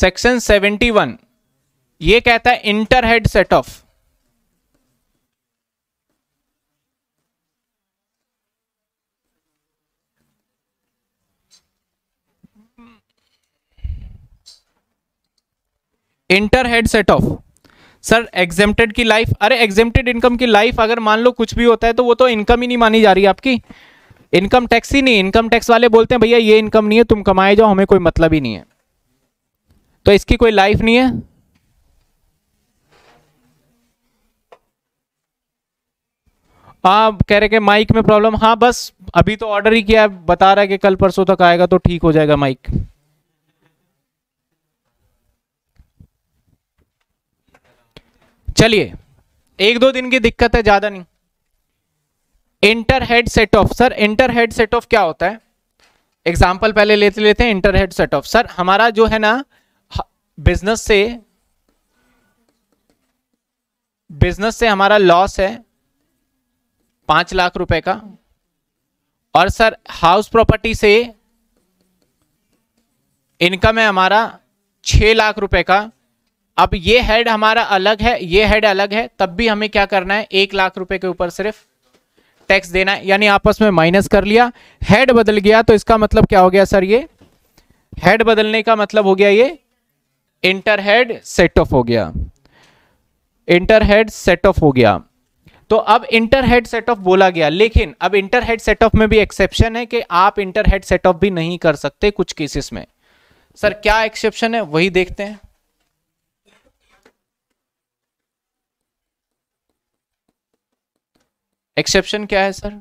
Section 71 ये कहता है inter head set off inter head set off sir exempted की लाइफ अरे एग्जेम्प्टेड इनकम की लाइफ अगर मान लो कुछ भी होता है तो वो तो इनकम ही नहीं मानी जा रही आपकी इनकम टैक्स ही नहीं इनकम टैक्स वाले बोलते हैं भैया ये इनकम नहीं है तुम कमाए जाओ हमें कोई मतलब ही नहीं है तो इसकी कोई लाइफ नहीं है आप कह रहे कि माइक में प्रॉब्लम हाँ बस अभी तो ऑर्डर ही किया है बता रहा है कि कल परसों तक आएगा तो ठीक हो जाएगा माइक चलिए एक दो दिन की दिक्कत है ज्यादा नहीं inter head set off sir inter head set off क्या होता है एग्जाम्पल पहले लेते लेते हैं inter head set off sir हमारा जो है ना बिजनेस से बिजनेस से हमारा लॉस है पांच लाख रुपए का और सर हाउस प्रॉपर्टी से इनकम है हमारा छह लाख रुपए का अब ये हेड हमारा अलग है ये हेड अलग है तब भी हमें क्या करना है एक लाख रुपए के ऊपर सिर्फ टैक्स देना है यानी आपस में माइनस कर लिया हेड बदल गया तो इसका मतलब क्या हो गया सर ये हेड बदलने का मतलब हो गया ये इंटरहेड सेट ऑफ हो गया इंटरहेड सेट ऑफ हो गया तो अब इंटरहेड सेट ऑफ बोला गया लेकिन अब इंटरहेड सेट ऑफ में भी एक्सेप्शन है कि आप इंटरहेड सेट ऑफ भी नहीं कर सकते कुछ केसेस में सर क्या एक्सेप्शन है वही देखते हैं एक्सेप्शन क्या है sir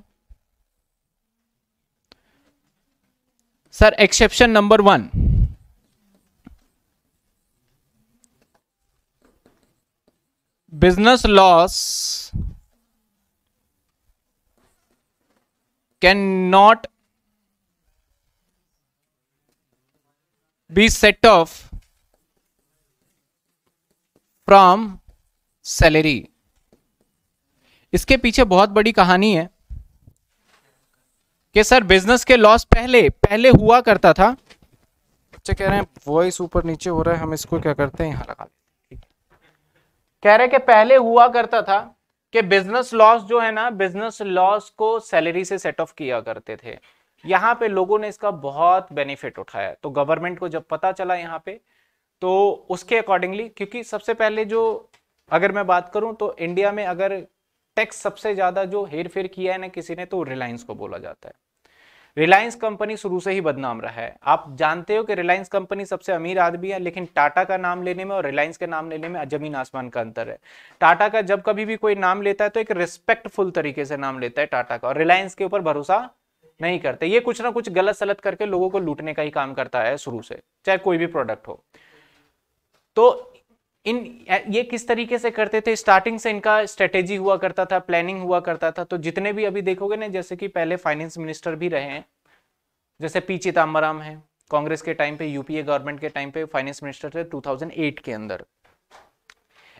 sir exception number one business loss cannot be set off from salary इसके पीछे बहुत बड़ी कहानी है कि सर बिजनेस के लॉस पहले पहले हुआ करता था बच्चे कह रहे हैं वॉइस ऊपर नीचे हो रहा है हम इसको क्या करते हैं यहाँ लगा कह रहे कि पहले हुआ करता था कि बिजनेस लॉस जो है ना बिजनेस लॉस को सैलरी से सेट ऑफ किया करते थे यहाँ पे लोगों ने इसका बहुत बेनिफिट उठाया तो गवर्नमेंट को जब पता चला यहाँ पे तो उसके अकॉर्डिंगली क्योंकि सबसे पहले जो अगर मैं बात करूं तो इंडिया में अगर टैक्स सबसे ज्यादा जो हेर फेर किया है ना किसी ने तो रिलायंस को बोला जाता है रिलायंस कंपनी शुरू से ही बदनाम रहा है आप जानते हो कि रिलायंस कंपनी सबसे अमीर आदमी है लेकिन टाटा का नाम लेने में और रिलायंस के नाम लेने में जमीन आसमान का अंतर है टाटा का जब कभी भी कोई नाम लेता है तो एक रिस्पेक्टफुल तरीके से नाम लेता है टाटा का और रिलायंस के ऊपर भरोसा नहीं करते ये कुछ ना कुछ गलत सलत करके लोगों को लूटने का ही काम करता है शुरू से चाहे कोई भी प्रोडक्ट हो तो इन ये किस तरीके से करते थे स्टार्टिंग से इनका स्ट्रेटेजी हुआ करता था प्लानिंग हुआ करता था तो जितने भी अभी देखोगे ना जैसे कि पहले फाइनेंस मिनिस्टर भी रहे हैं जैसे पी चिदम्बरम है कांग्रेस के टाइम पे यूपीए गवर्नमेंट के टाइम पे फाइनेंस मिनिस्टर थे 2008 के अंदर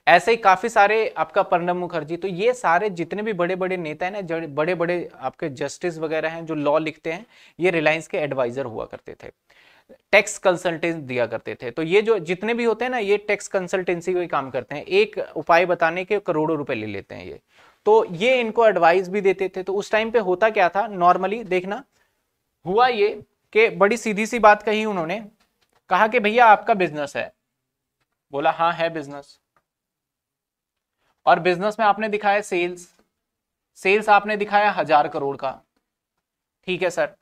ऐसे ही काफी सारे आपका प्रणब मुखर्जी तो ये सारे जितने भी बड़े बड़े नेता हैं ना बड़े बड़े आपके जस्टिस वगैरह हैं जो लॉ लिखते हैं ये रिलायंस के एडवाइजर हुआ करते थे टैक्स कंसल्टेंट दिया करते थे तो ये जो जितने भी होते हैं ना ये टैक्स कंसल्टेंसी को काम करते हैं एक उपाय बताने के करोड़ों रुपए ले लेते हैं ये तो ये इनको एडवाइस भी देते थे तो उस टाइम पे होता क्या था नॉर्मली देखना हुआ ये कि बड़ी सीधी सी बात कही उन्होंने कहा कि भैया आपका बिजनेस है बोला हाँ है बिजनेस और बिजनेस में आपने दिखाया सेल्स सेल्स आपने दिखाया हजार करोड़ का ठीक है सर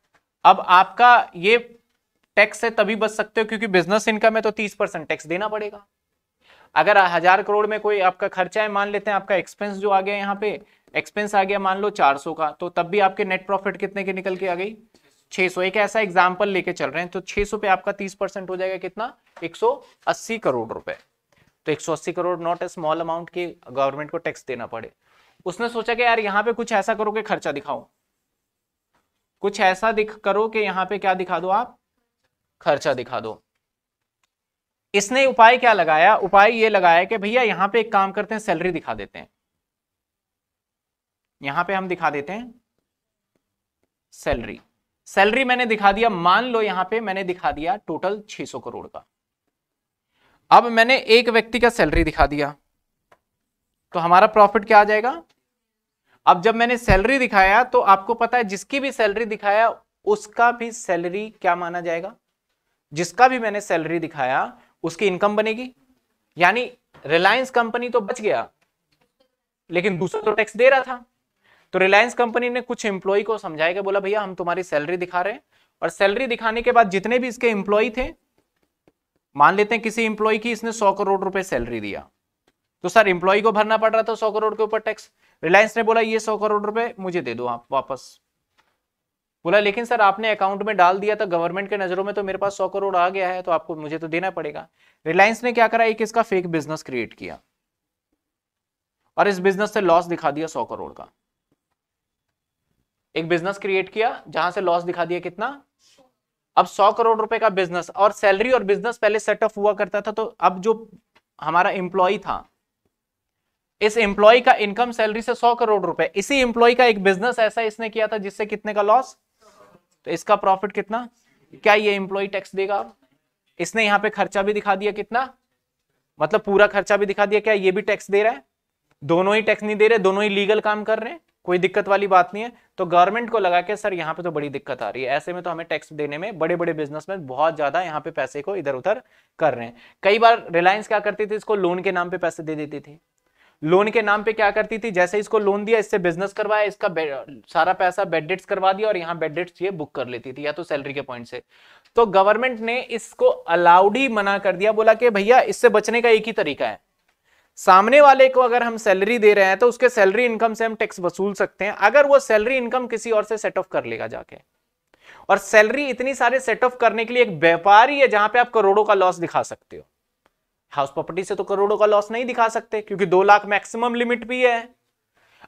अब आपका ये टैक्स से तभी बच सकते हो क्योंकि बिजनेस इनकम है तो तीस परसेंट टैक्स देना पड़ेगा अगर हजार करोड़ में कोई आपका खर्चा है मान लेते हैं आपका एक्सपेंस जो आ गया यहाँ पे एक्सपेंस आ गया मान लो 400 का तो तब भी आपके नेट प्रॉफिट कितने के निकल के आ गई 600 एक ऐसा एग्जाम्पल लेके चल रहे हैं तो 600 पे आपका तीस परसेंट हो जाएगा कितना 180 करोड़ रुपए तो 180 crore not a small amount की गवर्नमेंट को टैक्स देना पड़े उसने सोचा कि यार यहाँ पे कुछ ऐसा करो कि खर्चा दिखाओ कुछ ऐसा दिख करो कि यहाँ पे क्या दिखा दो आप खर्चा दिखा दो इसने उपाय क्या लगाया उपाय ये लगाया कि भैया यहां पे एक काम करते हैं सैलरी दिखा देते हैं यहां पे हम दिखा देते हैं सैलरी सैलरी मैंने दिखा दिया मान लो यहां पे मैंने दिखा दिया टोटल 600 करोड़ का अब मैंने एक व्यक्ति का सैलरी दिखा दिया तो हमारा प्रॉफिट क्या आ जाएगा अब जब मैंने सैलरी दिखाया तो आपको पता है जिसकी भी सैलरी दिखाया उसका भी सैलरी क्या माना जाएगा जिसका भी मैंने सैलरी दिखाया उसकी इनकम बनेगी यानी रिलायंस कंपनी तो बच गया लेकिन दूसरा तो टैक्स दे रहा था तो रिलायंस कंपनी ने कुछ एम्प्लॉय को समझाया बोला भैया हम तुम्हारी सैलरी दिखा रहे हैं और सैलरी दिखाने के बाद जितने भी इसके एम्प्लॉय थे मान लेते हैं किसी एम्प्लॉय की इसने सौ करोड़ रुपए सैलरी दिया तो सर एम्प्लॉय को भरना पड़ रहा था सौ करोड़ के ऊपर टैक्स रिलायंस ने बोला ये सौ करोड़ रुपए मुझे दे दो आप वापस बोला लेकिन सर आपने अकाउंट में डाल दिया था गवर्नमेंट के नजरों में तो मेरे पास सौ करोड़ आ गया है तो आपको मुझे तो देना पड़ेगा रिलायंस ने क्या करा एक इसका फेक बिजनेस क्रिएट किया और इस बिजनेस से लॉस दिखा दिया सौ करोड़ का एक बिजनेस क्रिएट किया जहां से लॉस दिखा दिया कितना अब सौ करोड़ रुपए का बिजनेस और सैलरी और बिजनेस पहले सेटअप हुआ करता था तो अब जो हमारा एम्प्लॉय था इस एम्प्लॉय का इनकम सैलरी से सौ करोड़ रुपए इसी एम्प्लॉय का एक बिजनेस ऐसा इसने किया था जिससे कितने का लॉस तो इसका प्रॉफिट कितना क्या ये एम्प्लॉय टैक्स देगा इसने यहाँ पे खर्चा भी दिखा दिया कितना मतलब पूरा खर्चा भी दिखा दिया क्या ये भी टैक्स दे रहा है दोनों ही टैक्स नहीं दे रहे दोनों ही लीगल काम कर रहे हैं कोई दिक्कत वाली बात नहीं है तो गवर्नमेंट को लगा के सर यहाँ पे तो बड़ी दिक्कत आ रही है ऐसे में तो हमें टैक्स देने में बड़े बड़े बिजनेसमैन बहुत ज्यादा यहाँ पे पैसे को इधर उधर कर रहे हैं कई बार रिलायंस क्या करती थी इसको लोन के नाम पे पैसे दे देती थी लोन के नाम पे क्या करती थी जैसे इसको लोन दिया इससे बिजनेस करवाया इसका सारा पैसा बेड डेट्स करवा दिया और यहाँ बेड डेट्स ये बुक कर लेती थी या तो सैलरी के पॉइंट से तो गवर्नमेंट ने इसको अलाउड ही मना कर दिया बोला कि भैया इससे बचने का एक ही तरीका है सामने वाले को अगर हम सैलरी दे रहे हैं तो उसके सैलरी इनकम से हम टैक्स वसूल सकते हैं अगर वो सैलरी इनकम किसी और से सेट ऑफ कर लेगा जाके और सैलरी इतनी सारे सेट ऑफ करने के लिए एक व्यापारी है जहां पे आप करोड़ों का लॉस दिखा सकते हो हाउस प्रॉपर्टी से तो करोड़ों का लॉस नहीं दिखा सकते क्योंकि दो लाख मैक्सिमम लिमिट भी है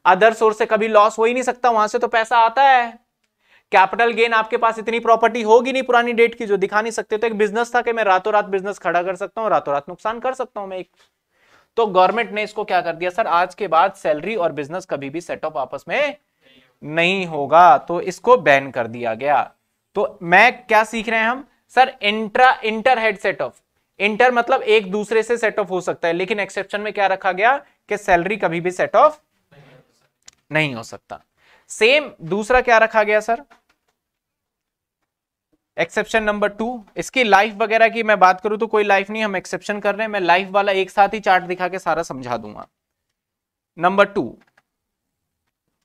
अदर सोर्स से कभी लॉस हो ही नहीं सकता वहां से तो पैसा आता है कैपिटल गेन आपके पास इतनी प्रॉपर्टी होगी नहीं पुरानी डेट की जो दिखा नहीं सकते तो एक बिजनेस था कि मैं रातों रात बिजनेस खड़ा कर सकता हूँ रातों रात नुकसान कर सकता हूँ मैं एक तो गवर्नमेंट ने इसको क्या कर दिया सर आज के बाद सैलरी और बिजनेस कभी भी सेटअप आपस में नहीं होगा तो इसको बैन कर दिया गया तो मैं क्या सीख रहे हैं हम sir intra inter head setup inter मतलब एक दूसरे से सेट ऑफ हो सकता है लेकिन एक्सेप्शन में क्या रखा गया कि सैलरी कभी भी सेट ऑफ नहीं हो सकता सेम दूसरा क्या रखा गया सर एक्सेप्शन नंबर टू इसकी लाइफ वगैरह की मैं बात करूं तो कोई लाइफ नहीं हम एक्सेप्शन कर रहे हैं मैं लाइफ वाला एक साथ ही चार्ट दिखा के सारा समझा दूंगा नंबर टू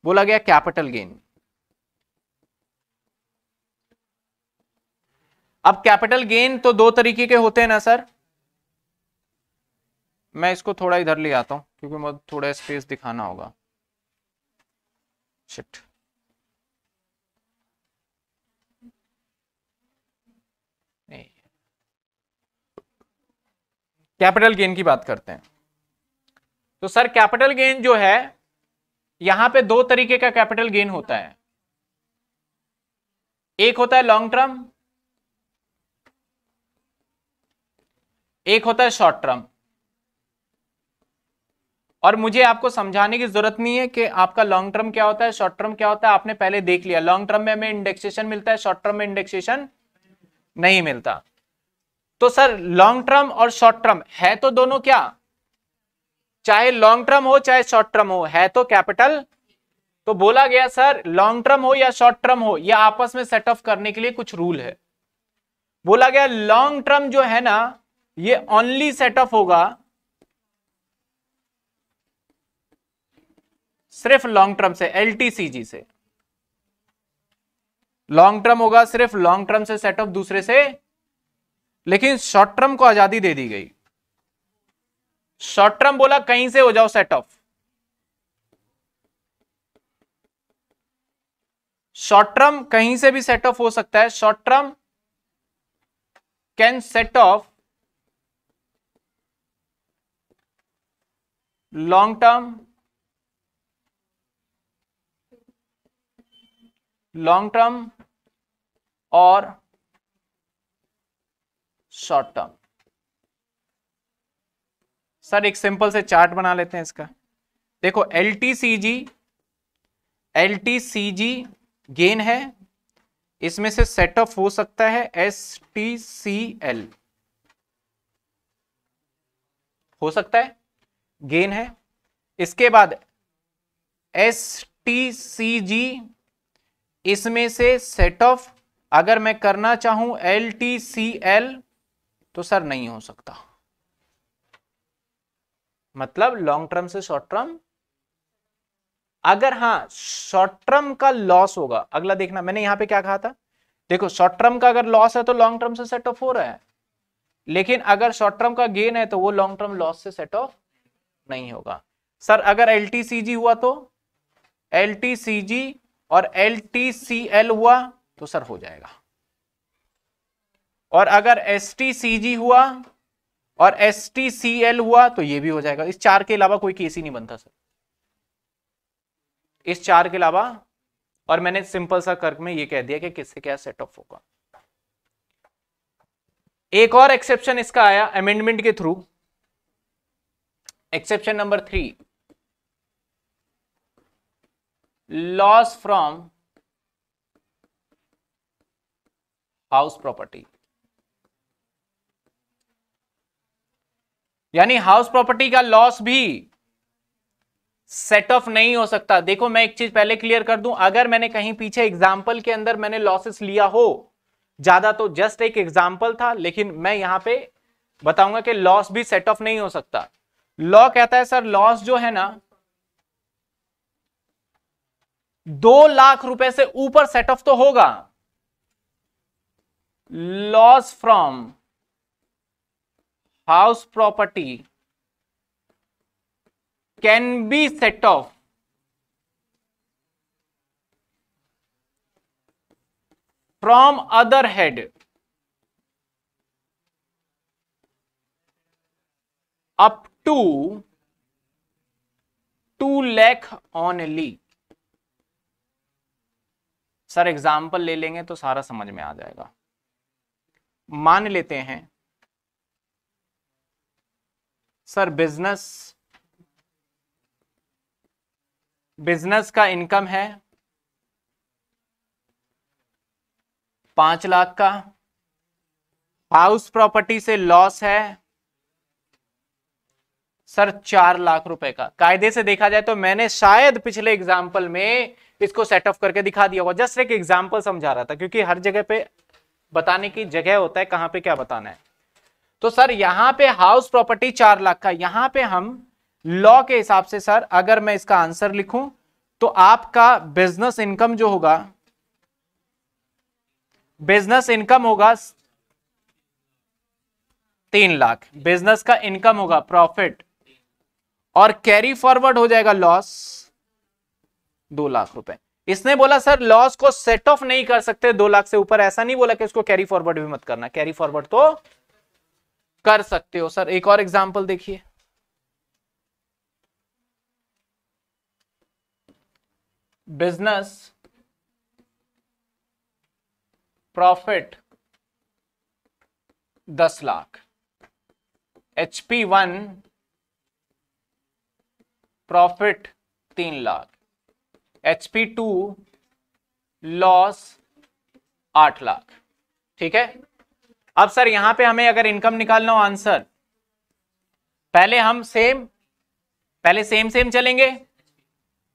बोला गया कैपिटल गेन अब कैपिटल गेन तो दो तरीके के होते हैं ना सर मैं इसको थोड़ा इधर ले आता हूं क्योंकि मुझे थोड़ा स्पेस दिखाना होगा शिट कैपिटल गेन की बात करते हैं तो सर कैपिटल गेन जो है यहां पे दो तरीके का कैपिटल गेन होता है एक होता है लॉन्ग टर्म एक होता है शॉर्ट टर्म और मुझे आपको समझाने की जरूरत नहीं है कि आपका लॉन्ग टर्म क्या होता है शॉर्ट टर्म क्या होता है आपने पहले देख लिया लॉन्ग टर्म में हमें इंडेक्सेशन मिलता है शॉर्ट टर्म में इंडेक्सेशन नहीं मिलता तो सर लॉन्ग टर्म और शॉर्ट टर्म है तो दोनों क्या चाहे लॉन्ग टर्म हो चाहे शॉर्ट टर्म हो है तो कैपिटल तो बोला गया सर लॉन्ग टर्म हो या शॉर्ट टर्म हो या आपस में सेट ऑफ करने के लिए कुछ रूल है बोला गया लॉन्ग टर्म जो है ना ये ओनली सेटअप होगा सिर्फ लॉन्ग टर्म से एलटीसीजी से लॉन्ग टर्म होगा सिर्फ लॉन्ग टर्म से सेटअप दूसरे से लेकिन शॉर्ट टर्म को आजादी दे दी गई शॉर्ट टर्म बोला कहीं से हो जाओ सेटअप शॉर्ट टर्म कहीं से भी सेट ऑफ हो सकता है short term can set off long term long term और शॉर्ट टर्म सर एक सिंपल से चार्ट बना लेते हैं इसका देखो L T C G L T C G gain है इसमें से सेट ऑफ हो सकता है एस टी सी एल हो सकता है गेन है इसके बाद एस टी सी जी इसमें से सेट ऑफ अगर मैं करना चाहूं एल टी सी एल तो सर नहीं हो सकता मतलब लॉन्ग टर्म से शॉर्ट टर्म अगर हाँ शॉर्ट टर्म का लॉस होगा अगला देखना मैंने यहां पे क्या कहा था देखो शॉर्ट टर्म का अगर लॉस है तो लॉन्ग टर्म से सेट ऑफ हो रहा है लेकिन अगर शॉर्ट टर्म का गेन है तो वो लॉन्ग टर्म लॉस से सेट ऑफ नहीं होगा सर अगर एल हुआ तो एल और एल हुआ तो सर हो जाएगा और अगर एस हुआ और एस हुआ तो ये भी हो जाएगा इस चार के अलावा कोई केस ही नहीं बनता सर इस चार के अलावा और मैंने सिंपल सा कर्क में ये कह दिया कि किससे क्या सेट ऑफ होगा एक और एक्सेप्शन इसका आया अमेंडमेंट के through exception number three loss from house property यानी हाउस प्रॉपर्टी का लॉस भी सेट ऑफ नहीं हो सकता देखो मैं एक चीज पहले क्लियर कर दूं अगर मैंने कहीं पीछे एग्जाम्पल के अंदर मैंने लॉसेस लिया हो ज्यादा तो जस्ट एक एग्जाम्पल था लेकिन मैं यहां पे बताऊंगा कि लॉस भी सेट ऑफ नहीं हो सकता लॉ कहता है सर लॉस जो है ना दो लाख रुपए से ऊपर सेट ऑफ तो होगा loss from house property can be set off from other head up to two only sir example ले लेंगे तो सारा समझ में आ जाएगा मान लेते हैं सर बिजनेस बिजनेस का इनकम है पांच लाख का हाउस प्रॉपर्टी से लॉस है सर चार लाख रुपए का कायदे से देखा जाए तो मैंने शायद पिछले एग्जाम्पल में इसको सेट ऑफ करके दिखा दिया होगा जस्ट एक एग्जाम्पल समझा रहा था क्योंकि हर जगह पे बताने की जगह होता है कहां पे क्या बताना है तो सर यहां पे हाउस प्रॉपर्टी चार लाख का यहां पे हम लॉ के हिसाब से सर अगर मैं इसका आंसर लिखूं तो आपका बिजनेस इनकम जो होगा बिजनेस इनकम होगा तीन लाख बिजनेस का इनकम होगा प्रॉफिट और कैरी फॉरवर्ड हो जाएगा लॉस दो लाख रुपए इसने बोला सर लॉस को सेट ऑफ नहीं कर सकते दो लाख से ऊपर ऐसा नहीं बोला कि उसको कैरी फॉरवर्ड भी मत करना कैरी फॉरवर्ड तो कर सकते हो सर एक और एग्जाम्पल देखिए बिजनेस प्रॉफिट दस लाख एचपी वन प्रॉफिट तीन lakh H P two loss आठ लाख ठीक है अब सर यहां पे हमें अगर इनकम निकालना हो आंसर पहले हम सेम पहले सेम सेम चलेंगे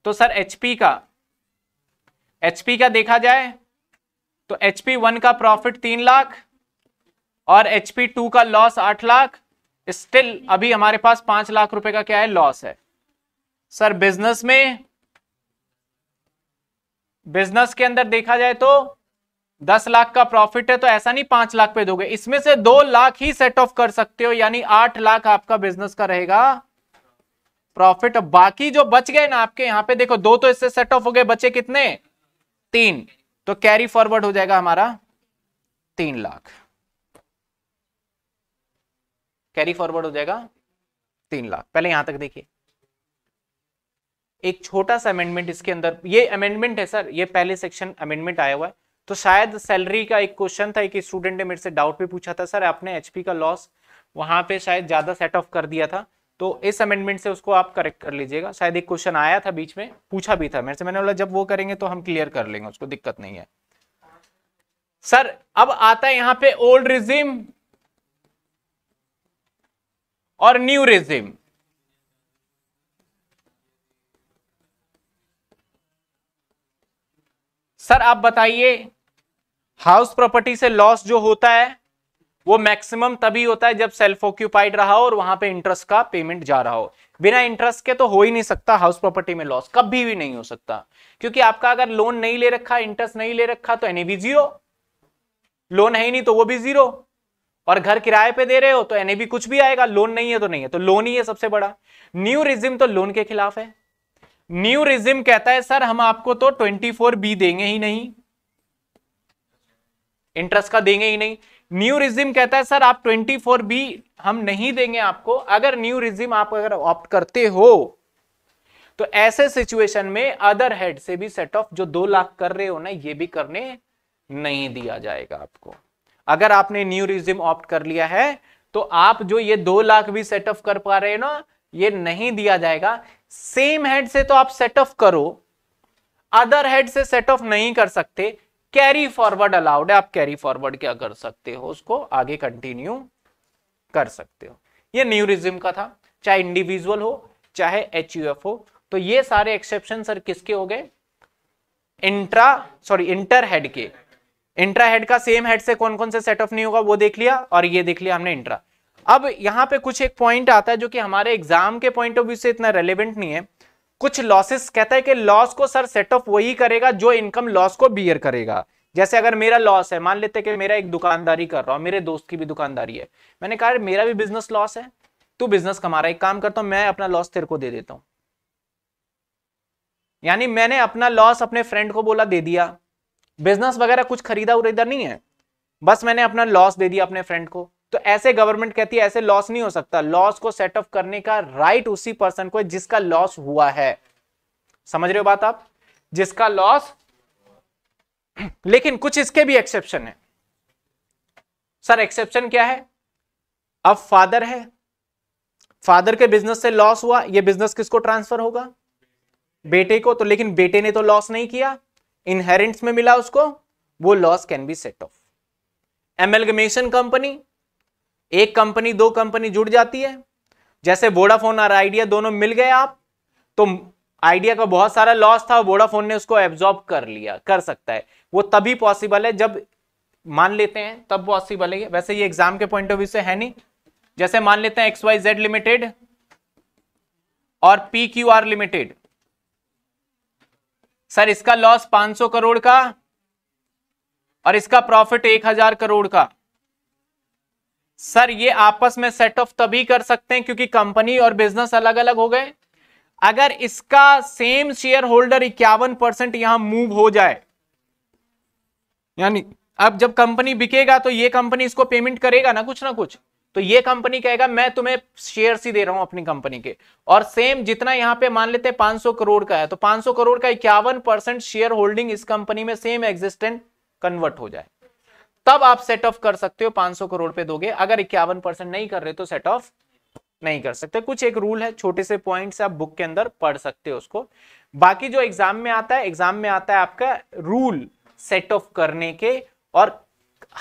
तो सर एचपी का एचपी का देखा जाए तो एचपी वन का प्रॉफिट तीन लाख और एचपी टू का लॉस आठ लाख स्टिल अभी हमारे पास पांच लाख रुपए का क्या है लॉस है सर बिजनेस में बिजनेस के अंदर देखा जाए तो दस लाख का प्रॉफिट है तो ऐसा नहीं पांच लाख पे दोगे इसमें से दो लाख ही सेट ऑफ कर सकते हो यानी आठ लाख आपका बिजनेस का रहेगा प्रॉफिट बाकी जो बच गए ना आपके यहां पे देखो दो तो इससे सेट ऑफ हो गए बचे कितने तीन तो कैरी फॉरवर्ड हो जाएगा हमारा तीन लाख कैरी फॉरवर्ड हो जाएगा तीन लाख पहले यहां तक देखिए एक छोटा सा अमेंडमेंट इसके अंदर ये अमेंडमेंट है सर ये पहले सेक्शन अमेंडमेंट आया हुआ है तो शायद सैलरी का एक क्वेश्चन था एक स्टूडेंट ने मेरे से डाउट भी पूछा था सर आपने एचपी का लॉस वहां पे शायद ज्यादा सेट ऑफ कर दिया था तो इस अमेंडमेंट से उसको आप करेक्ट कर लीजिएगा शायद एक क्वेश्चन आया था बीच में पूछा भी था मेरे से मैंने बोला जब वो करेंगे तो हम क्लियर कर लेंगे उसको दिक्कत नहीं है सर अब आता है यहाँ पे ओल्ड रिजिम और न्यू रिजिम सर आप बताइए हाउस प्रॉपर्टी से लॉस जो होता है वो मैक्सिमम तभी होता है जब सेल्फ ऑक्यूपाइड रहा हो और वहां पे इंटरेस्ट का पेमेंट जा रहा हो बिना इंटरेस्ट के तो हो ही नहीं सकता हाउस प्रॉपर्टी में लॉस कभी भी नहीं हो सकता क्योंकि आपका अगर लोन नहीं ले रखा इंटरेस्ट नहीं ले रखा तो एने भी जीरो लोन है ही नहीं तो वो भी जीरो और घर किराए पे दे रहे हो तो एने भी कुछ भी आएगा लोन नहीं है तो नहीं है तो लोन ही है सबसे बड़ा न्यू रिजिम तो लोन के खिलाफ है न्यू रिजिम कहता है सर हम आपको तो 24 बी देंगे ही नहीं इंटरेस्ट का देंगे ही नहीं न्यू रिजिम कहता है सर आप 24 बी हम नहीं देंगे आपको अगर न्यू रिजिम आप अगर ऑप्ट करते हो तो ऐसे सिचुएशन में अदर हेड से भी सेट ऑफ जो दो लाख कर रहे हो ना ये भी करने नहीं दिया जाएगा आपको अगर आपने न्यू रिजिम ऑप्ट कर लिया है तो आप जो ये दो लाख भी सेट ऑफ कर पा रहे हो ना ये नहीं दिया जाएगा सेम हेड से तो आप सेट ऑफ करो अदर हेड से सेट ऑफ नहीं कर सकते कैरी फॉरवर्ड अलाउड है आप कैरी फॉरवर्ड क्या कर सकते हो उसको आगे कंटिन्यू कर सकते हो ये न्यूरिज्म का था चाहे इंडिविजुअल हो चाहे एच हो तो ये सारे एक्सेप्शन सर किसके हो गए इंट्रा सॉरी इंटर हेड के इंट्रा हेड का सेम हेड से कौन कौन से सेट ऑफ नहीं होगा वो देख लिया और ये देख लिया हमने इंट्रा अब यहाँ पे कुछ एक पॉइंट आता है जो कि हमारे एग्जाम के पॉइंट ऑफ व्यू से इतना रेलिवेंट नहीं है कुछ लॉसेस कहता है कि लॉस को सर सेट ऑफ वही करेगा जो इनकम लॉस को बियर करेगा जैसे अगर मेरा लॉस है मान लेते कि मेरा एक दुकानदारी कर रहा हूँ मेरे दोस्त की भी दुकानदारी है मैंने कहा मेरा भी बिजनेस लॉस है तू बिजनेस कमा रहा है एक काम करता हूँ मैं अपना लॉस तेरे को दे देता हूँ यानी मैंने अपना लॉस अपने फ्रेंड को बोला दे दिया बिजनेस वगैरह कुछ खरीदा उरीदा नहीं है बस मैंने अपना लॉस दे दिया अपने फ्रेंड को तो ऐसे गवर्नमेंट कहती है ऐसे लॉस नहीं हो सकता लॉस को सेट ऑफ करने का राइट उसी पर्सन को जिसका लॉस हुआ है समझ रहे हो बात आप जिसका लॉस लेकिन कुछ इसके भी एक्सेप्शन है सर एक्सेप्शन क्या है अब फादर है फादर के बिजनेस से लॉस हुआ ये बिजनेस किसको ट्रांसफर होगा बेटे को तो लेकिन बेटे ने तो लॉस नहीं किया इनहेरेंट्स में मिला उसको वो loss can be set off amalgamation company एक कंपनी दो कंपनी जुड़ जाती है जैसे वोडाफोन और आइडिया दोनों मिल गए आप तो आइडिया का बहुत सारा लॉस था वोडाफोन ने उसको एब्जॉर्ब कर लिया कर सकता है वो तभी पॉसिबल है जब मान लेते हैं तब पॉसिबल है वैसे ये एग्जाम के पॉइंट ऑफ व्यू से है नहीं जैसे मान लेते हैं एक्स वाई जेड लिमिटेड और P Q R limited sir इसका लॉस 500 करोड़ का और इसका प्रॉफिट 1000 करोड़ का सर ये आपस में सेट ऑफ तभी कर सकते हैं क्योंकि कंपनी और बिजनेस अलग अलग हो गए अगर इसका सेम शेयर होल्डर इक्यावन परसेंट यहां मूव हो जाए यानी अब जब कंपनी बिकेगा तो ये कंपनी इसको पेमेंट करेगा ना कुछ ना कुछ तो ये कंपनी कहेगा मैं तुम्हें शेयर ही दे रहा हूं अपनी कंपनी के और सेम जितना यहां पे मान लेते हैं 500 करोड़ का है तो 500 करोड़ का इक्यावन परसेंट शेयर होल्डिंग इस कंपनी में सेम एग्जिस्टेंट कन्वर्ट हो जाए तब आप सेट ऑफ कर सकते हो 500 करोड़ पे दोगे अगर इक्यावन परसेंट नहीं कर रहे तो सेट ऑफ नहीं कर सकते कुछ एक रूल है छोटे से पॉइंट आप बुक के अंदर पढ़ सकते हो उसको बाकी जो एग्जाम में आता है एग्जाम में आता है आपका रूल सेट ऑफ करने के और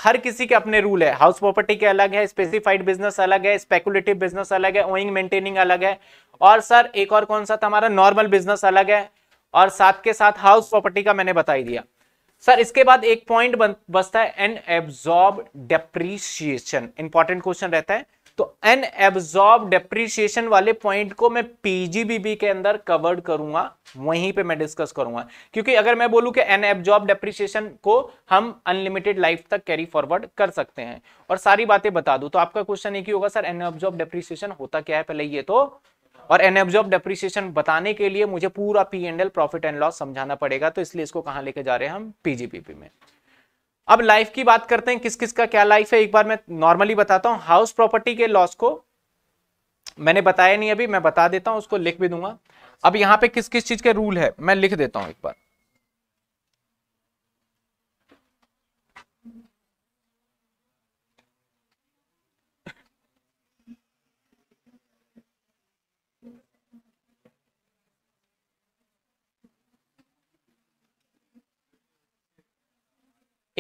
हर किसी के अपने रूल है हाउस प्रॉपर्टी के अलग है स्पेसिफाइड बिजनेस अलग है स्पेकुलेटिव बिजनेस अलग है ओइंग मेंटेनिंग अलग है और सर एक और कौन सा था हमारा नॉर्मल बिजनेस अलग है और साथ के साथ हाउस प्रॉपर्टी का मैंने बताई दिया सर इसके बाद एक पॉइंट बसता है unabsorbed depreciation important question रहता है तो एन एब्जॉर्ब डेप्रीशिएशन वाले पॉइंट को मैं पीजीबीबी के अंदर कवर्ड करूंगा वहीं पे मैं डिस्कस करूंगा क्योंकि अगर मैं बोलूं कि एन एब्जॉर्ब डेप्रीशिएशन को हम अनलिमिटेड लाइफ तक कैरी फॉरवर्ड कर सकते हैं और सारी बातें बता दूं तो आपका क्वेश्चन एक ही होगा सर एन एब्जॉर्ब डेप्रीशिएशन होता क्या है पहले ये तो और एनएब्जॉर्ब डेप्रिसिएशन बताने के लिए मुझे पूरा P and L profit and loss समझाना पड़ेगा तो इसलिए इसको कहां लेके जा रहे हैं हम पीजीपीपी में अब लाइफ की बात करते हैं किस किस का क्या लाइफ है एक बार मैं नॉर्मली बताता हूँ हाउस प्रॉपर्टी के लॉस को मैंने बताया नहीं अभी मैं बता देता हूं उसको लिख भी दूंगा अब यहाँ पे किस किस चीज के रूल है मैं लिख देता हूँ एक बार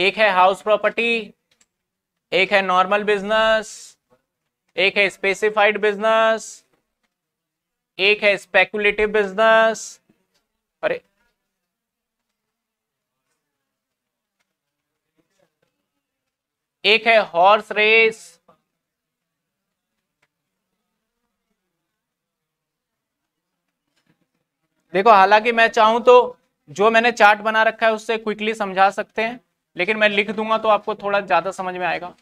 एक है हाउस प्रॉपर्टी एक है नॉर्मल बिजनेस एक है स्पेसिफाइड बिजनेस एक है स्पेकुलेटिव बिजनेस और एक है हॉर्स रेस देखो हालांकि मैं चाहूं तो जो मैंने चार्ट बना रखा है उससे क्विकली समझा सकते हैं लेकिन मैं लिख दूंगा तो आपको थोड़ा ज्यादा समझ में आएगा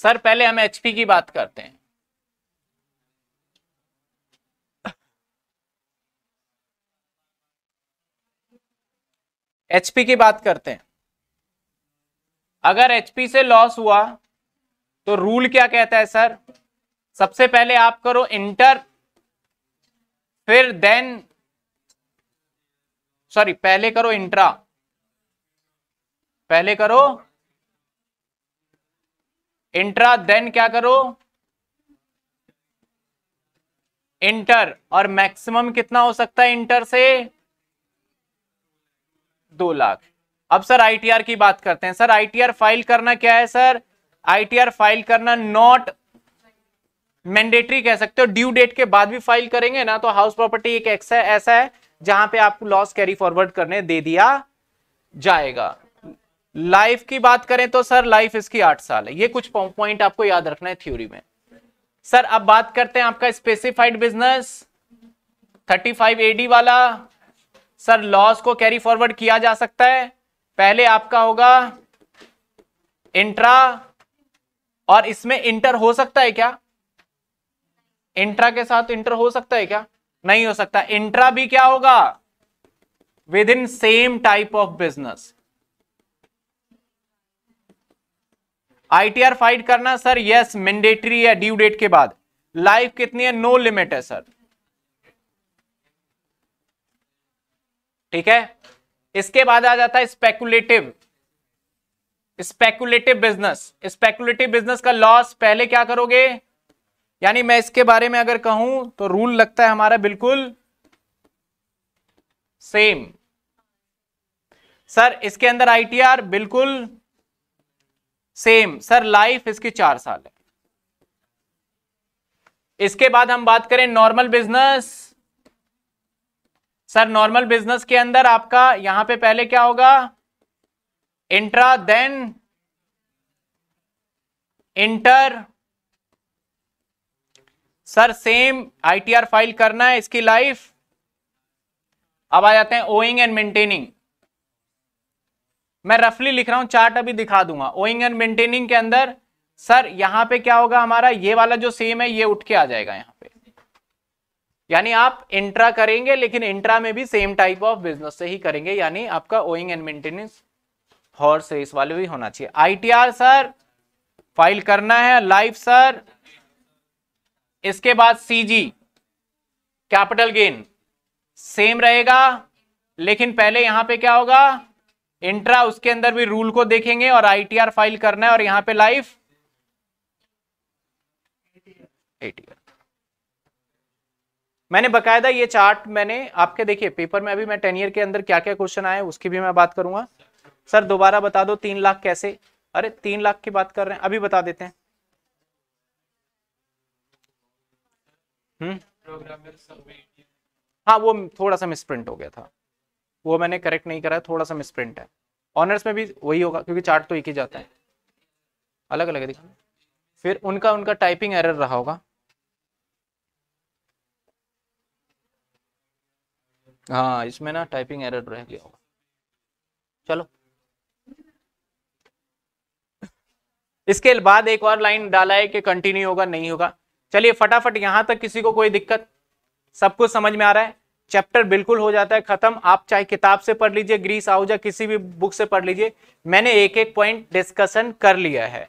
सर पहले हम एचपी की बात करते हैं एचपी की बात करते हैं अगर एचपी से लॉस हुआ तो रूल क्या कहता है सर सबसे पहले आप करो इंटर फिर देन सॉरी पहले करो इंट्रा पहले करो इंट्रा देन क्या करो इंटर और मैक्सिमम कितना हो सकता है इंटर से दो लाख अब सर आईटीआर की बात करते हैं सर आईटीआर फाइल करना क्या है सर आईटीआर फाइल करना नॉट मैंडेटरी कह सकते हो ड्यू डेट के बाद भी फाइल करेंगे ना तो हाउस प्रॉपर्टी एक ऐसा है, है जहां पे आपको लॉस कैरी फॉरवर्ड करने दे दिया जाएगा लाइफ की बात करें तो सर लाइफ इसकी आठ साल है ये कुछ पॉइंट आपको याद रखना है थ्योरी में सर अब बात करते हैं आपका स्पेसिफाइड बिजनेस 35 एडी वाला सर लॉस को कैरी फॉरवर्ड किया जा सकता है पहले आपका होगा इंट्रा और इसमें इंटर हो सकता है क्या इंट्रा के साथ इंटर हो सकता है क्या नहीं हो सकता इंट्रा भी क्या होगा within same type of business ITR file करना सर यस मैंडेटरी है ड्यू डेट के बाद लाइफ कितनी है नो लिमिट है सर ठीक है इसके बाद आ जाता है speculative speculative business speculative business का लॉस पहले क्या करोगे यानी मैं इसके बारे में अगर कहूं तो रूल लगता है हमारा बिल्कुल सेम सर इसके अंदर आईटीआर बिल्कुल सेम सर लाइफ इसकी चार साल है इसके बाद हम बात करें normal business sir normal business के अंदर आपका यहां पे पहले क्या होगा intra then inter sir same ITR file करना है इसकी लाइफ अब आ जाते हैं ओइंग एंड मेंटेनिंग मैं रफली लिख रहा हूं चार्ट अभी दिखा दूंगा ओइंग एंड मेंटेनिंग के अंदर सर यहां पे क्या होगा हमारा ये वाला जो सेम है ये उठ के आ जाएगा यहां यानी आप इंट्रा करेंगे लेकिन इंट्रा में भी सेम टाइप ऑफ बिजनेस से ही करेंगे यानी आपका owning and maintenance horse race वाले भी होना चाहिए आईटीआर सर फाइल करना है लाइफ सर इसके बाद सीजी कैपिटल गेन सेम रहेगा लेकिन पहले यहां पे क्या होगा इंट्रा उसके अंदर भी रूल को देखेंगे और आईटीआर फाइल करना है और यहां पे लाइफ एटीआर मैंने बकायदा ये चार्ट मैंने आपके देखिए पेपर में अभी मैं टेन ईयर के अंदर क्या क्या क्वेश्चन आए उसकी भी मैं बात करूंगा सर दोबारा बता दो तीन लाख कैसे अरे तीन लाख की बात कर रहे हैं अभी बता देते हैं हम्म? हाँ वो थोड़ा सा मिसप्रिंट हो गया था वो मैंने करेक्ट नहीं करा थोड़ा सा मिसप्रिंट है ऑनर्स में भी वही होगा क्योंकि चार्ट तो एक ही जाता है अलग अलग है फिर उनका उनका टाइपिंग एरर रहा होगा हाँ इसमें ना टाइपिंग एरर रह गया होगा चलो इसके बाद एक और लाइन डाला है कि कंटिन्यू होगा नहीं होगा चलिए फटाफट यहां तक किसी को कोई दिक्कत सब कुछ समझ में आ रहा है चैप्टर बिल्कुल हो जाता है खत्म आप चाहे किताब से पढ़ लीजिए ग्रीस आउजा किसी भी बुक से पढ़ लीजिए मैंने एक एक पॉइंट डिस्कशन कर लिया है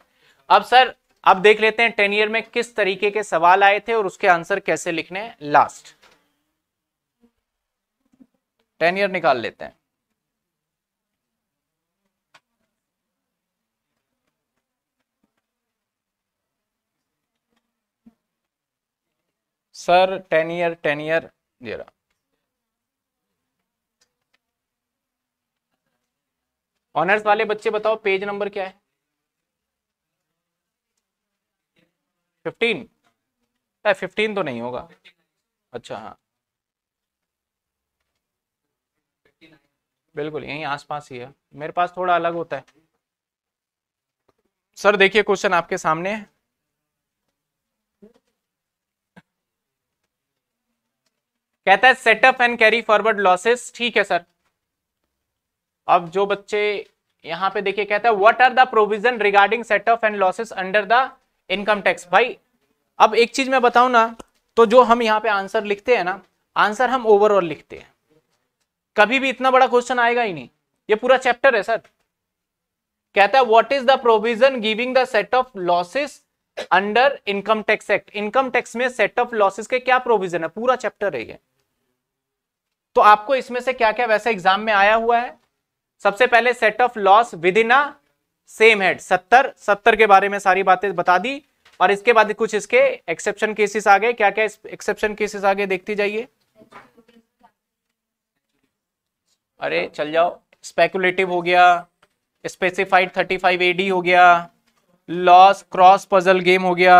अब सर अब देख लेते हैं टेन ईयर में किस तरीके के सवाल आए थे और उसके आंसर कैसे लिखने हैं लास्ट टेन ईयर निकाल लेते हैं sir ten year ten year दे रहा ऑनर्स वाले बच्चे बताओ पेज नंबर क्या है फिफ्टीन फिफ्टीन तो नहीं होगा अच्छा हाँ बिल्कुल यहीं आसपास ही है मेरे पास थोड़ा अलग होता है सर देखिए क्वेश्चन आपके सामने है कहता है set off and carry forward losses ठीक है सर अब जो बच्चे यहाँ पे देखिए कहता है what are the provision regarding set off and losses under the income tax भाई अब एक चीज मैं बताऊं ना तो जो हम यहाँ पे आंसर लिखते हैं ना आंसर हम ओवरऑल लिखते हैं कभी भी इतना बड़ा क्वेश्चन आएगा ही नहीं ये पूरा चैप्टर है सर कहता है what is the provision giving the set off losses under income tax act income tax में सेट ऑफ लॉसेस के क्या प्रोविजन है पूरा चैप्टर है ये तो आपको इसमें से क्या क्या वैसे एग्जाम में आया हुआ है सबसे पहले set off loss within a same head सत्तर सत्तर के बारे में सारी बातें बता दी और इसके बाद कुछ इसके एक्सेप्शन केसेस आ गए क्या क्या एक्सेप्शन केसेस आगे देखती देखते जाइए अरे चल जाओ स्पेकुलेटिव हो गया स्पेसिफाइड थर्टी फाइव एडी हो गया लॉस क्रॉस पजल गेम हो गया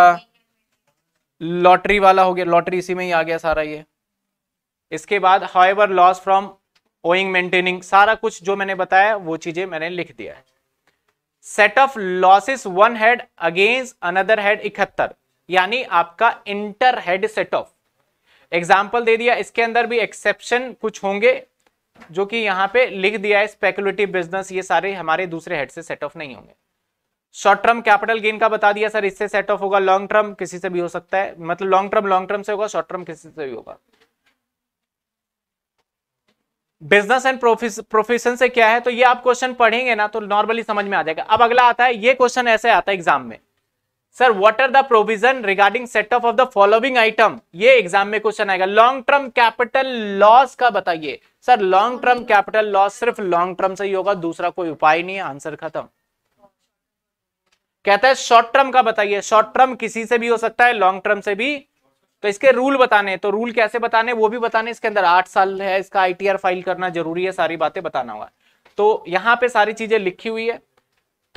लॉटरी वाला हो गया लॉटरी इसी में ही आ गया सारा ये इसके बाद हाइवर लॉस फ्रॉम ओइंग मेंटेनिंग सारा कुछ जो मैंने बताया वो चीजें मैंने लिख दिया है set off losses one head against another head इकहत्तर यानी आपका inter head set off example दे दिया इसके अंदर भी एक्सेप्शन कुछ होंगे जो कि यहाँ पे लिख दिया है स्पेकुलेटिव बिजनेस ये सारे हमारे दूसरे हेड से सेट ऑफ नहीं होंगे शॉर्ट टर्म कैपिटल गेन का बता दिया सर इससे सेट ऑफ होगा लॉन्ग टर्म किसी से भी हो सकता है मतलब लॉन्ग टर्म लॉन्ग टर्म से होगा शॉर्ट टर्म किसी से भी होगा बिजनेस एंड प्रोफेशन से क्या है तो ये आप क्वेश्चन पढ़ेंगे ना तो नॉर्मली समझ में आ जाएगा अब अगला आता है ये क्वेश्चन ऐसे आता है एग्जाम में sir what are the provision regarding set off off the following item ये एग्जाम में क्वेश्चन आएगा लॉन्ग टर्म कैपिटल लॉस का बताइए sir long term capital loss सिर्फ लॉन्ग टर्म से ही होगा दूसरा कोई उपाय नहीं है आंसर खत्म कहता है शॉर्ट टर्म का बताइए शॉर्ट टर्म किसी से भी हो सकता है लॉन्ग टर्म से भी तो इसके रूल बताने तो रूल कैसे बताने वो भी बताने इसके अंदर आठ साल है इसका आईटीआर फाइल करना जरूरी है सारी बातें बताना होगा तो यहां पे सारी चीजें लिखी हुई है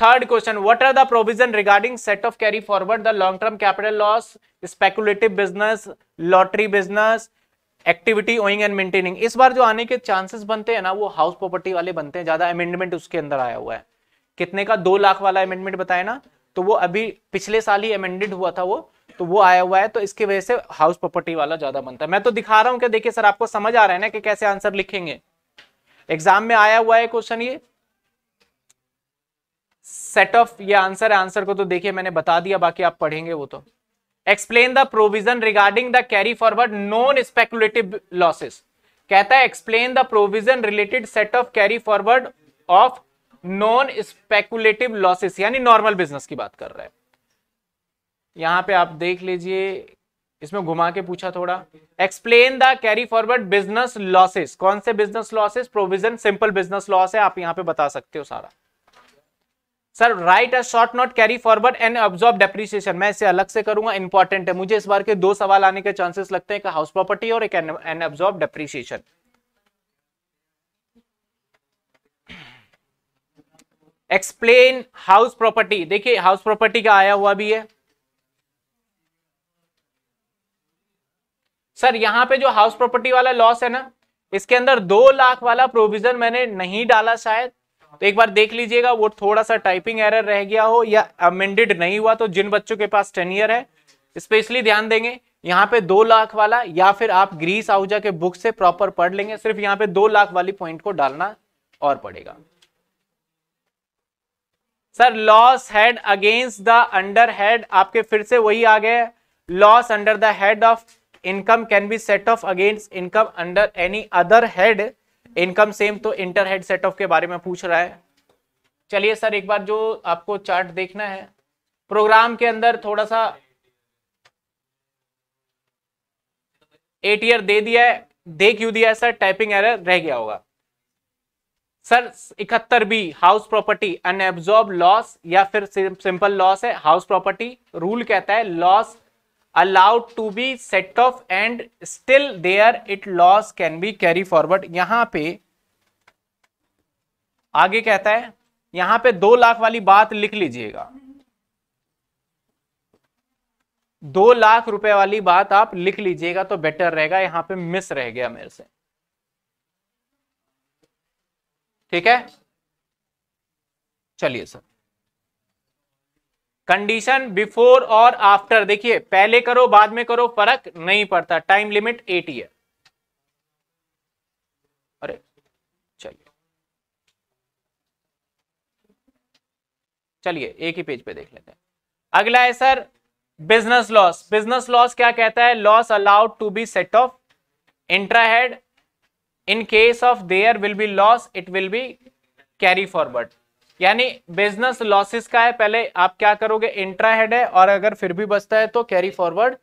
third question what are the provision regarding set off carry forward the long term capital loss speculative business lottery business activity owning and maintaining इस बार जो आने के चांसेस बनते हैं ना वो हाउस प्रॉपर्टी वाले बनते हैं ज्यादा अमेंडमेंट उसके अंदर आया हुआ है कितने का दो लाख वाला अमेंडमेंट बताया ना तो वो अभी पिछले साल ही अमेंडेड हुआ था वो तो वो आया हुआ है तो इसकी वजह से हाउस प्रॉपर्टी वाला ज्यादा बनता है मैं तो दिखा रहा हूँ क्या देखिए सर आपको समझ आ रहा है ना कि कैसे आंसर लिखेंगे एग्जाम में आया हुआ है क्वेश्चन ये सेट ऑफ ये आंसर है आंसर को तो देखिए मैंने बता दिया बाकी आप पढ़ेंगे वो तो explain the provision regarding the carry forward non speculative losses कहता है explain the provision related set off carry forward of non speculative losses यानी नॉर्मल बिजनेस की बात कर रहा है यहां पे आप देख लीजिए इसमें घुमा के पूछा थोड़ा explain the carry forward business losses कौन से business losses provision simple business loss है आप यहां पे बता सकते हो सारा sir right a short not carry forward and absorbed depreciation मैं इसे अलग से करूंगा इंपॉर्टेंट है मुझे इस बार के दो सवाल आने के चांसेस लगते हैं एक हाउस प्रॉपर्टी और एक unabsorbed depreciation explain house property देखिए हाउस प्रॉपर्टी का आया हुआ भी है सर यहां पे जो हाउस प्रॉपर्टी वाला लॉस है ना इसके अंदर दो लाख वाला प्रोविजन मैंने नहीं डाला शायद तो एक बार देख लीजिएगा वो थोड़ा सा टाइपिंग एरर रह गया हो या अमेंडेड नहीं हुआ तो जिन बच्चों के पास टेन ईयर है स्पेशली ध्यान देंगे यहाँ पे दो लाख वाला या फिर आप ग्रीस आहूजा के बुक से प्रॉपर पढ़ लेंगे सिर्फ यहाँ पे दो लाख वाली पॉइंट को डालना और पड़ेगा sir loss head against the under head आपके फिर से वही आ गए loss under the head of income can be set off against income under any other head income same तो इंटर हेड सेट ऑफ के बारे में पूछ रहा है चलिए सर एक बार जो आपको चार्ट देखना है प्रोग्राम के अंदर थोड़ा सा एट ईयर दे दिया है दे क्यों दिया है सर टाइपिंग एरर रह गया होगा सर इकहत्तर B house property unabsorbed loss या फिर सिंपल लॉस है हाउस प्रॉपर्टी रूल कहता है loss allowed to be set off and still there it loss can be carry forward यहां पे आगे कहता है यहां पे दो लाख वाली बात लिख लीजिएगा दो लाख रुपए वाली बात आप लिख लीजिएगा तो बेटर रहेगा यहां पे मिस रह गया मेरे से ठीक है चलिए सर कंडीशन बिफोर और आफ्टर देखिए पहले करो बाद में करो फर्क नहीं पड़ता टाइम लिमिट एट ईयर अरे चलिए चलिए एक ही पेज पे देख लेते हैं अगला है sir business loss business loss क्या कहता है loss allowed to be set off intra head in case of there will be loss it will be carry forward यानी बिजनेस लॉसेस का है पहले आप क्या करोगे इंट्रा हेड है और अगर फिर भी बचता है तो कैरी फॉरवर्ड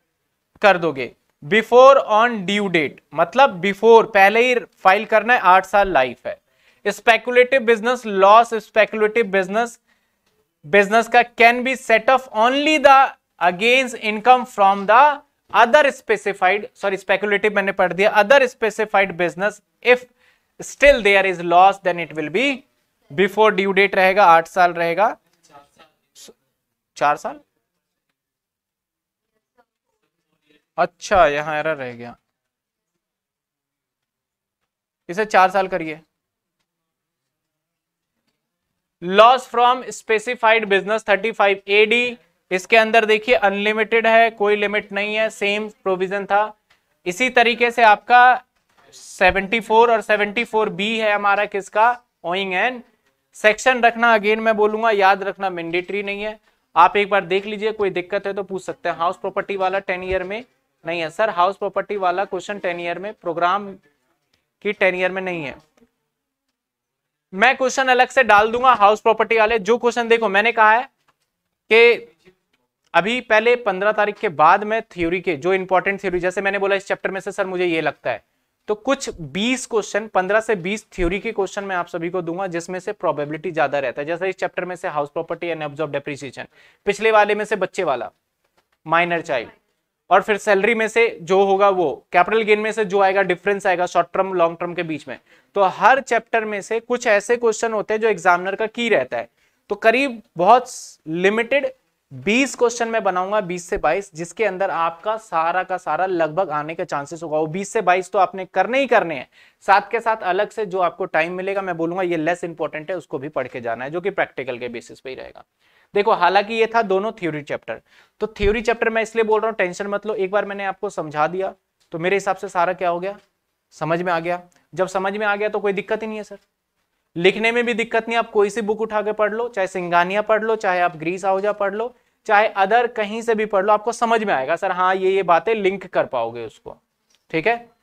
कर दोगे बिफोर ऑन ड्यू डेट मतलब बिफोर पहले ही फाइल करना है आठ साल लाइफ है speculative business loss speculative business business का can be set off only the against income from the other specified sorry speculative मैंने पढ़ दिया other specified business if still there is loss then it will be before due date रहेगा आठ साल रहेगा चार साल अच्छा यहां एरर रह गया इसे चार साल करिए loss from specified business 35 AD इसके अंदर देखिए अनलिमिटेड है कोई लिमिट नहीं है सेम प्रोविजन था इसी तरीके से आपका 74 और 74 बी है हमारा किसका ओइंग एंड सेक्शन रखना अगेन मैं बोलूंगा याद रखना मैंडेटरी नहीं है आप एक बार देख लीजिए कोई दिक्कत है तो पूछ सकते हैं हाउस प्रॉपर्टी वाला टेन ईयर में नहीं है सर हाउस प्रॉपर्टी वाला क्वेश्चन टेन ईयर में प्रोग्राम की टेन ईयर में नहीं है मैं क्वेश्चन अलग से डाल दूंगा हाउस प्रॉपर्टी वाले जो क्वेश्चन देखो मैंने कहा है कि अभी पहले पंद्रह तारीख के बाद में थ्योरी के जो इंपॉर्टेंट थ्योरी जैसे मैंने बोला इस चैप्टर में से सर मुझे ये लगता है तो कुछ 20 क्वेश्चन 15 से 20 थ्योरी के क्वेश्चन मैं आप सभी को दूंगा जिसमें से प्रोबेबिलिटी ज्यादा रहता है जैसे इस चैप्टर में से house property and absorbed depreciation पिछले वाले में से बच्चे वाला माइनर चाइल्ड और फिर सैलरी में से जो होगा वो कैपिटल गेन में से जो आएगा डिफरेंस आएगा शॉर्ट टर्म लॉन्ग टर्म के बीच में तो हर चैप्टर में से कुछ ऐसे क्वेश्चन होते हैं जो एग्जामिनर का की रहता है तो करीब बहुत लिमिटेड बीस क्वेश्चन मैं बनाऊंगा बीस से 22 जिसके अंदर आपका सारा का सारा लगभग आने का चांसेस होगा वो 20 से 22 तो आपने करने ही करने हैं साथ के साथ अलग से जो आपको टाइम मिलेगा मैं बोलूंगा ये लेस इंपॉर्टेंट है उसको भी पढ़ के जाना है जो कि प्रैक्टिकल के बेसिस पे ही रहेगा देखो हालांकि ये था दोनों थ्योरी चैप्टर तो थ्योरी चैप्टर मैं इसलिए बोल रहा हूँ टेंशन मत लो एक बार मैंने आपको समझा दिया तो मेरे हिसाब से सारा क्या हो गया समझ में आ गया जब समझ में आ गया तो कोई दिक्कत ही नहीं है सर लिखने में भी दिक्कत नहीं आप कोई सी बुक उठा के पढ़ लो चाहे सिंगानिया पढ़ लो चाहे आप ग्रीस आहुजा पढ़ लो चाहे अदर कहीं से भी पढ़ लो आपको समझ में आएगा सर हाँ ये ये बातें लिंक कर पाओगे उसको ठीक है